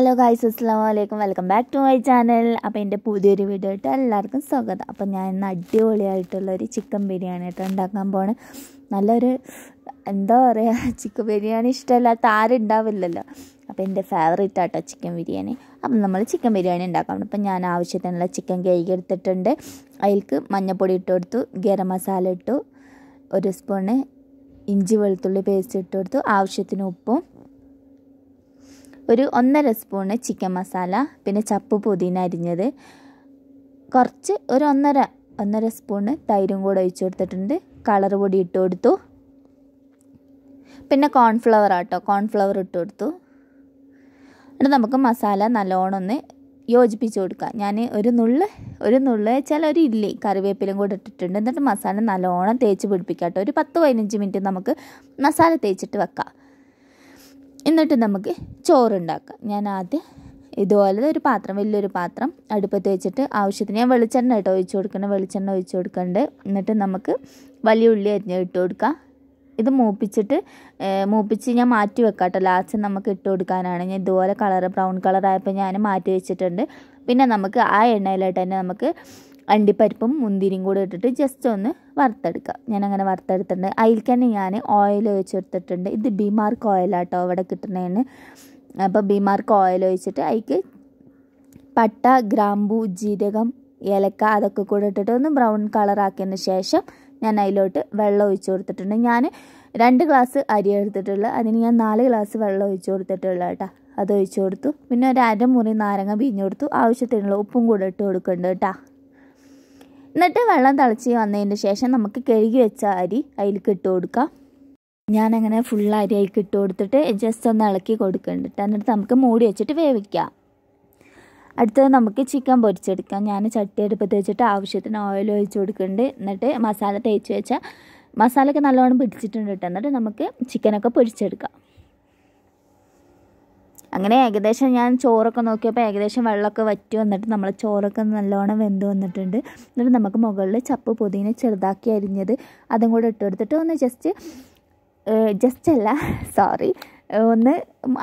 hello guys അസ്സാം വലൈക്കും welcome back to my channel അപ്പോൾ എൻ്റെ പുതിയൊരു വീഡിയോ ആയിട്ട് എല്ലാവർക്കും സ്വാഗതം അപ്പോൾ ഞാൻ ഇന്ന് അടിപൊളിയായിട്ടുള്ളൊരു ചിക്കൻ ബിരിയാണി ആയിട്ട് ഉണ്ടാക്കാൻ പോണ് നല്ലൊരു എന്താ പറയുക ചിക്കൻ ബിരിയാണി ഇഷ്ടമല്ലാത്ത ആരും ഉണ്ടാവില്ലല്ലോ അപ്പോൾ എൻ്റെ ഫേവറേറ്റ് ആട്ടോ ചിക്കൻ ബിരിയാണി അപ്പം നമ്മൾ ചിക്കൻ ബിരിയാണി ഉണ്ടാക്കാം അപ്പം ഞാൻ ആവശ്യത്തിനുള്ള ചിക്കൻ കേക്ക് എടുത്തിട്ടുണ്ട് അതിൽക്ക് മഞ്ഞൾപ്പൊടി ഇട്ട് കൊടുത്തു ഗരം മസാല ഇട്ടു ഒരു സ്പൂണ് ഇഞ്ചി വെളുത്തുള്ളി പേസ്റ്റ് ഇട്ട് കൊടുത്തു ആവശ്യത്തിന് ഉപ്പും ഒരു ഒന്നര സ്പൂണ് ചിക്കൻ മസാല പിന്നെ ചപ്പ് പുതിന അരിഞ്ഞത് കുറച്ച് ഒരു ഒന്നര ഒന്നര സ്പൂണ് തൈരും കൂടെ ഒഴിച്ചു കൊടുത്തിട്ടുണ്ട് കളർ പൊടി ഇട്ട് കൊടുത്തു പിന്നെ കോൺഫ്ലവർ ആട്ടോ കോൺഫ്ലവർ ഇട്ട് കൊടുത്തു എന്നിട്ട് നമുക്ക് മസാല നല്ലോണം ഒന്ന് യോജിപ്പിച്ച് കൊടുക്കുക ഞാൻ ഒരു നുള്ള് ഒരു നുള്ള് വെച്ചാൽ ഒരു ഇല്ലി കറിവേപ്പിലും കൂടെ ഇട്ടിട്ടുണ്ട് എന്നിട്ട് മസാല നല്ലോണം തേച്ച് പിടിപ്പിക്കാം കേട്ടോ ഒരു പത്ത് പതിനഞ്ച് മിനിറ്റ് നമുക്ക് മസാല തേച്ചിട്ട് വെക്കാം എന്നിട്ട് നമുക്ക് ചോറുണ്ടാക്കാം ഞാൻ ആദ്യം ഇതുപോലെ ഒരു പാത്രം വലിയൊരു പാത്രം അടുപ്പത്ത് വെച്ചിട്ട് ആവശ്യത്തിന് ഞാൻ വെളിച്ചെണ്ണ ഇട്ട് ഒഴിച്ചു കൊടുക്കണം വെളിച്ചെണ്ണ ഒഴിച്ചു കൊടുക്കണ്ട് എന്നിട്ട് നമുക്ക് വലിയ ഉള്ളി അരിഞ്ഞ് ഇട്ട് കൊടുക്കാം ഇത് മൂപ്പിച്ചിട്ട് മൂപ്പിച്ച് ഞാൻ മാറ്റി വെക്കാട്ടോ ലാസ്റ്റ് നമുക്ക് ഇട്ട് കൊടുക്കാനാണ് ഞാൻ ഇതുപോലെ കളർ ബ്രൗൺ കളറായപ്പോൾ ഞാൻ മാറ്റി വെച്ചിട്ടുണ്ട് പിന്നെ നമുക്ക് ആ എണ്ണയിലോട്ട് തന്നെ നമുക്ക് അണ്ടിപ്പരിപ്പും മുന്തിരിയും കൂടെ ഇട്ടിട്ട് ജസ്റ്റ് ഒന്ന് വറുത്തെടുക്കുക ഞാൻ അങ്ങനെ വറുത്തെടുത്തിട്ടുണ്ട് അതിൽ തന്നെ ഞാൻ ഓയിൽ ഒഴിച്ചെടുത്തിട്ടുണ്ട് ഇത് ബിമാർക്ക് ഓയിലാട്ടോ അവിടെ കിട്ടുന്നതിന് അപ്പോൾ ബിമാർക്ക് ഓയിൽ ഒഴിച്ചിട്ട് അതിക്ക് പട്ട ഗ്രാമ്പു ജീരകം ഏലക്ക അതൊക്കെ കൂടെ ഇട്ടിട്ട് ഒന്ന് ബ്രൗൺ കളറാക്കിയതിന് ശേഷം ഞാൻ അതിലോട്ട് വെള്ളം ഒഴിച്ച് കൊടുത്തിട്ടുണ്ട് ഞാൻ രണ്ട് ഗ്ലാസ് അരി എടുത്തിട്ടുള്ളു അതിന് ഞാൻ നാല് ഗ്ലാസ് വെള്ളം ഒഴിച്ച് കൊടുത്തിട്ടുള്ളൂ കേട്ടോ അത് ഒഴിച്ചു കൊടുത്തു പിന്നെ ഒരു അരമുറി നാരങ്ങ പിഴിഞ്ഞ് കൊടുത്തു ആവശ്യത്തിനുള്ള ഉപ്പും കൂടെ ഇട്ട് കൊടുക്കുന്നുണ്ട് കേട്ടോ എന്നിട്ട് വെള്ളം തിളച്ച് വന്നതിന് ശേഷം നമുക്ക് കഴുകി വെച്ച അരി അതിൽ ഇട്ട് കൊടുക്കാം ഞാനങ്ങനെ ഫുൾ അരി അതിൽ ഇട്ട് കൊടുത്തിട്ട് ജസ്റ്റ് ഒന്ന് ഇളക്കി കൊടുക്കുന്നുണ്ട് എന്നിട്ട് നമുക്ക് മൂടി വെച്ചിട്ട് വേവിക്കാം അടുത്തത് നമുക്ക് ചിക്കൻ പൊരിച്ചെടുക്കാം ഞാൻ ചട്ടി അടുപ്പത്ത് വെച്ചിട്ട് ആവശ്യത്തിന് ഓയിൽ ഒഴിച്ച് കൊടുക്കുന്നുണ്ട് എന്നിട്ട് മസാല തേച്ച് വെച്ചാൽ മസാലയൊക്കെ നല്ലോണം പിടിച്ചിട്ടുണ്ട് കേട്ടോ എന്നിട്ട് നമുക്ക് ചിക്കനൊക്കെ പൊരിച്ചെടുക്കാം അങ്ങനെ ഏകദേശം ഞാൻ ചോറൊക്കെ നോക്കിയപ്പോൾ ഏകദേശം വെള്ളമൊക്കെ വറ്റി വന്നിട്ട് നമ്മൾ ചോറൊക്കെ നല്ലോണം വെന്ത് വന്നിട്ടുണ്ട് എന്നിട്ട് നമുക്ക് മുകളിൽ ചപ്പ് പുതിന ചെറുതാക്കി അരിഞ്ഞത് അതും കൂടെ ഇട്ട് കൊടുത്തിട്ട് ഒന്ന് ജസ്റ്റ് ജസ്റ്റ് അല്ല സോറി ഒന്ന്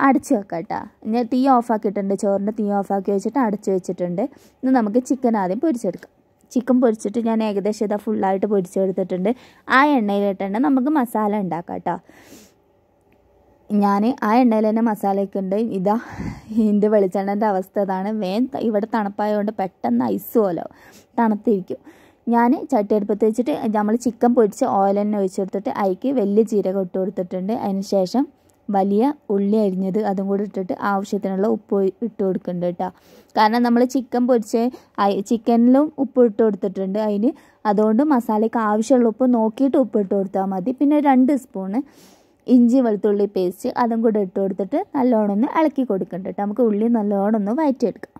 അടച്ചു വെക്കാം കേട്ടോ ഞാൻ തീ ഓഫാക്കിയിട്ടുണ്ട് ചോറിൻ്റെ തീ ഓഫാക്കി വെച്ചിട്ട് അടച്ചു വെച്ചിട്ടുണ്ട് ഇന്ന് നമുക്ക് ചിക്കൻ ആദ്യം പൊരിച്ചെടുക്കാം ചിക്കൻ പൊരിച്ചിട്ട് ഞാൻ ഏകദേശം ഇതാ ഫുള്ളായിട്ട് പൊരിച്ചെടുത്തിട്ടുണ്ട് ആ എണ്ണയിലിട്ടുണ്ട് നമുക്ക് മസാല ഉണ്ടാക്കാം കേട്ടോ ഞാൻ ആ എണ്ണയിൽ തന്നെ മസാലയൊക്കെ ഉണ്ട് ഇതാ ഇതിൻ്റെ വെളിച്ചെണ്ണൻ്റെ അവസ്ഥ അതാണ് വേൻ ഇവിടെ തണുപ്പായതുകൊണ്ട് പെട്ടെന്ന് ഐസ് പോലെ തണുത്തിരിക്കും ഞാൻ ചട്ടിയെടുപ്പത്ത് വെച്ചിട്ട് നമ്മൾ ചിക്കൻ പൊടിച്ച് ഓയിൽ തന്നെ ഒഴിച്ചു കൊടുത്തിട്ട് അതിക്ക് വലിയ ജീരകം ഇട്ട് കൊടുത്തിട്ടുണ്ട് അതിന് ശേഷം വലിയ ഉള്ളി അരിഞ്ഞത് അതും കൂടി ഇട്ടിട്ട് ആവശ്യത്തിനുള്ള ഉപ്പ് ഇട്ട് കൊടുക്കുന്നുണ്ട് കേട്ടോ കാരണം നമ്മൾ ചിക്കൻ പൊരിച്ച് ചിക്കനിലും ഉപ്പ് ഇട്ട് കൊടുത്തിട്ടുണ്ട് അതിന് അതുകൊണ്ട് മസാലയ്ക്ക് ആവശ്യമുള്ള ഉപ്പ് നോക്കിയിട്ട് ഉപ്പ് ഇട്ട് കൊടുത്താൽ മതി പിന്നെ രണ്ട് സ്പൂണ് ഇഞ്ചി വെളുത്തുള്ളി പേസ്റ്റ് അതും കൂടെ ഇട്ട് കൊടുത്തിട്ട് നല്ലോണം ഒന്ന് ഇളക്കി കൊടുക്കണ്ട കേട്ടോ നമുക്ക് ഉള്ളി നല്ലോണം ഒന്ന് വയറ്റിയെടുക്കാം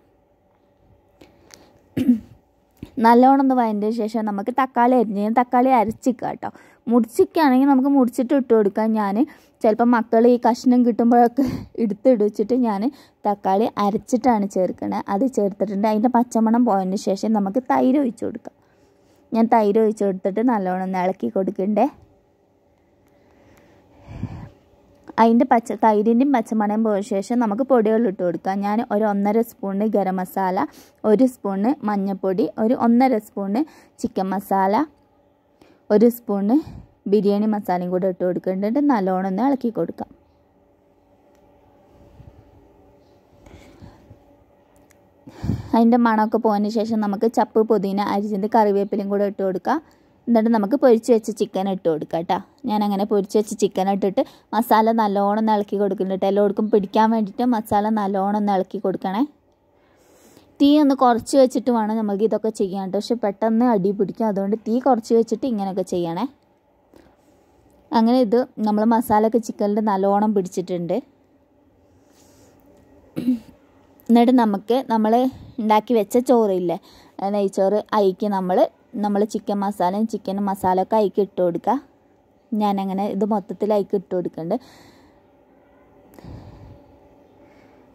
നല്ലോണം ഒന്ന് വഴറ്റിയ ശേഷം നമുക്ക് തക്കാളി അരിഞ്ഞ് തക്കാളി അരച്ചിക്കുക കേട്ടോ മുടിച്ചിക്കുകയാണെങ്കിൽ നമുക്ക് മുടിച്ചിട്ട് ഇട്ട് കൊടുക്കാം ഞാൻ ചിലപ്പോൾ മക്കൾ ഈ കഷ്ണം കിട്ടുമ്പോഴൊക്കെ എടുത്തിടിച്ചിട്ട് ഞാൻ തക്കാളി അരച്ചിട്ടാണ് ചേർക്കുന്നത് അത് ചേർത്തിട്ടുണ്ട് അതിൻ്റെ പച്ചമണം പോയതിന് ശേഷം നമുക്ക് തൈര് ഒഴിച്ച് കൊടുക്കാം ഞാൻ തൈര് ഒഴിച്ച് കൊടുത്തിട്ട് നല്ലോണം ഇളക്കി കൊടുക്കണ്ടേ അതിൻ്റെ പച്ച തൈരിൻ്റെയും പച്ചമണയും പോയ ശേഷം നമുക്ക് പൊടികൾ ഇട്ട് കൊടുക്കാം ഞാൻ ഒരു ഒന്നര സ്പൂണിന് ഗരം മസാല ഒരു സ്പൂണ് മഞ്ഞൾപ്പൊടി ഒരു ഒന്നര സ്പൂണ് ചിക്കൻ മസാല ഒരു സ്പൂണ് ബിരിയാണി മസാലയും കൂടെ ഇട്ട് കൊടുക്കേണ്ടത് നല്ലോണം ഒന്ന് ഇളക്കി കൊടുക്കാം അതിൻ്റെ മണമൊക്കെ പോയതിന് ശേഷം നമുക്ക് ചപ്പ് പുതിന അരിച്ചിൻ്റെ കറിവേപ്പിലയും കൂടെ ഇട്ട് കൊടുക്കാം എന്നിട്ട് നമുക്ക് പൊരിച്ച് വെച്ച ചിക്കൻ ഇട്ട് കൊടുക്കാം കേട്ടോ ഞാൻ അങ്ങനെ പൊരിച്ച് വെച്ച ചിക്കൻ ഇട്ടിട്ട് മസാല നല്ലോണം ഒന്ന് ഇളക്കി കൊടുക്കുന്നുണ്ട് എല്ലാവർക്കും പിടിക്കാൻ വേണ്ടിയിട്ട് മസാല നല്ലോണം ഒന്ന് ഇളക്കി കൊടുക്കണേ തീ ഒന്ന് കുറച്ച് വെച്ചിട്ട് വേണം നമുക്ക് ഇതൊക്കെ ചെയ്യാൻ പക്ഷെ പെട്ടെന്ന് അടി പിടിക്കും അതുകൊണ്ട് തീ കുറച്ച് വെച്ചിട്ട് ഇങ്ങനെയൊക്കെ ചെയ്യണേ അങ്ങനെ ഇത് നമ്മൾ മസാലയൊക്കെ ചിക്കനിൽ നല്ലോണം പിടിച്ചിട്ടുണ്ട് എന്നിട്ട് നമുക്ക് നമ്മൾ ഉണ്ടാക്കി വെച്ച ചോറില്ലേ നെയ്ച്ചോറ് അയക്ക് നമ്മൾ നമ്മൾ ചിക്കൻ മസാലയും ചിക്കൻ മസാല ഒക്കെ അയിക്ക് ഇട്ട് കൊടുക്കുക ഞാനങ്ങനെ ഇത് മൊത്തത്തിൽ അയിക്ക് ഇട്ട് കൊടുക്കുന്നുണ്ട്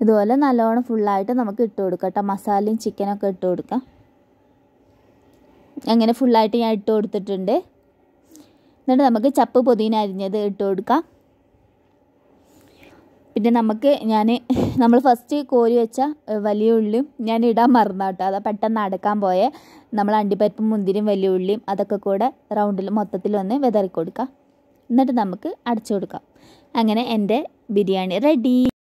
ഇതുപോലെ നല്ലോണം ഫുള്ളായിട്ട് നമുക്ക് ഇട്ട് കൊടുക്കാം കേട്ടോ മസാലയും ചിക്കനൊക്കെ ഇട്ട് കൊടുക്കാം അങ്ങനെ ഫുള്ളായിട്ട് ഞാൻ ഇട്ട് കൊടുത്തിട്ടുണ്ട് എന്നിട്ട് നമുക്ക് ചപ്പ് പൊതിന അരിഞ്ഞത് ഇട്ട് കൊടുക്കാം പിന്നെ നമുക്ക് ഞാൻ നമ്മൾ ഫസ്റ്റ് കോരി വെച്ച വലിയ ഉള്ളിയും ഞാൻ ഇടാൻ മറന്നു കേട്ടോ അതാ പെട്ടെന്ന് അടക്കാൻ പോയേ നമ്മൾ അണ്ടിപ്പരിപ്പും മുന്തിരിയും വലിയ ഉള്ളിയും അതൊക്കെ കൂടെ റൗണ്ടിൽ മൊത്തത്തിൽ ഒന്ന് വിതറി കൊടുക്കാം എന്നിട്ട് നമുക്ക് അടച്ചു കൊടുക്കാം അങ്ങനെ എൻ്റെ ബിരിയാണി റെഡി